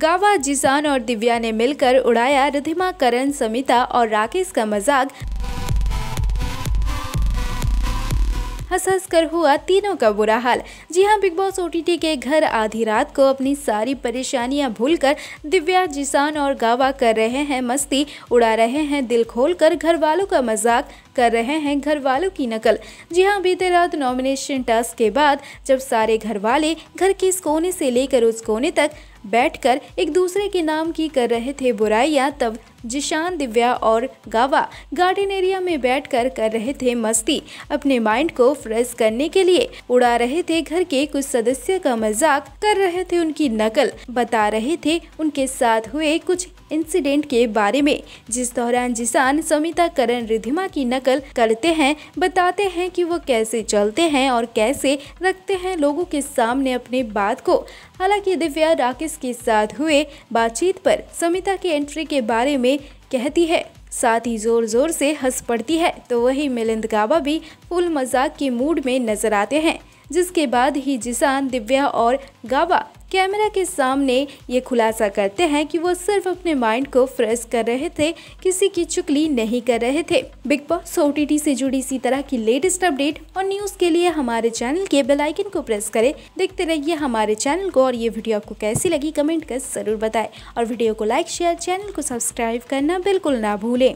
गावा जिसान और दिव्या ने मिलकर उड़ाया रिधिमा करण समिता और राकेश का मजाक हंस हंस कर हुआ तीनों का बुरा हाल जी हाँ बिग बॉस ओ के घर आधी रात को अपनी सारी परेशानियां भूलकर दिव्या जिसान और गावा कर रहे हैं मस्ती उड़ा रहे हैं दिल खोल घर वालों का मजाक कर रहे हैं घर वालों की नकल जी हाँ बीते रात नॉमिनेशन टास्क के बाद जब सारे घर वाले घर के इस कोने से लेकर उस कोने तक बैठकर एक दूसरे के नाम की कर रहे थे बुराइयां तब जिशान दिव्या और गावा गार्डन एरिया में बैठकर कर रहे थे मस्ती अपने माइंड को फ्रेश करने के लिए उड़ा रहे थे घर के कुछ सदस्य का मजाक कर रहे थे उनकी नकल बता रहे थे उनके साथ हुए कुछ इंसिडेंट के बारे में जिस दौरान जिसान समिता करण रिधिमा की नकल करते हैं बताते हैं कि वो कैसे चलते हैं और कैसे रखते हैं लोगों के सामने अपने बात को हालांकि दिव्या राकेश के साथ हुए बातचीत पर समिता की एंट्री के बारे में कहती है साथ ही जोर जोर से हंस पड़ती है तो वही मिलिंद गाबा भी फुल मजाक के मूड में नजर आते हैं जिसके बाद ही जिसान दिव्या और गाबा कैमरा के सामने ये खुलासा करते हैं कि वो सिर्फ अपने माइंड को फ्रेश कर रहे थे किसी की चुकली नहीं कर रहे थे बिग बॉस ओ से जुड़ी इसी तरह की लेटेस्ट अपडेट और न्यूज़ के लिए हमारे चैनल के बेलाइकन को प्रेस करें देखते रहिए हमारे चैनल को और ये वीडियो आपको कैसी लगी कमेंट कर ज़रूर बताए और वीडियो को लाइक शेयर चैनल को सब्सक्राइब करना बिल्कुल ना भूलें